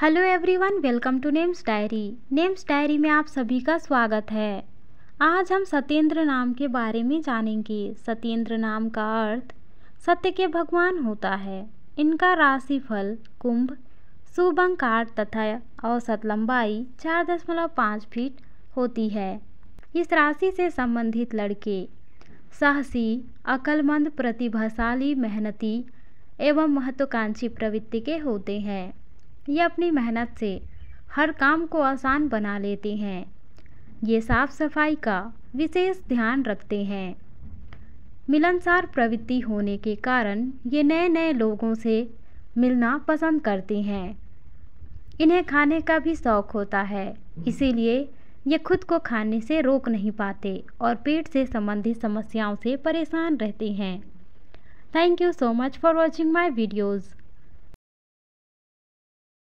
hello everyone welcome to names diary names diary में आप सभी का स्वागत है आज हम सत्येंद्र नाम के बारे में जानेंगे सत्येंद्र नाम का अर्थ सत्य के भगवान होता है इनका राशिफल कुंभ शुभ अंकार तथा औसत लंबाई चार दशमलव पाँच फीट होती है इस राशि से संबंधित लड़के साहसी अकलमंद प्रतिभाशाली मेहनती एवं महत्वाकांक्षी प्रवृत्ति के होते हैं ये अपनी मेहनत से हर काम को आसान बना लेते हैं ये साफ सफाई का विशेष ध्यान रखते हैं मिलनसार प्रवृत्ति होने के कारण ये नए नए लोगों से मिलना पसंद करते हैं इन्हें खाने का भी शौक होता है इसीलिए ये खुद को खाने से रोक नहीं पाते और पेट से संबंधित समस्याओं से परेशान रहते हैं thank you so much for watching my videos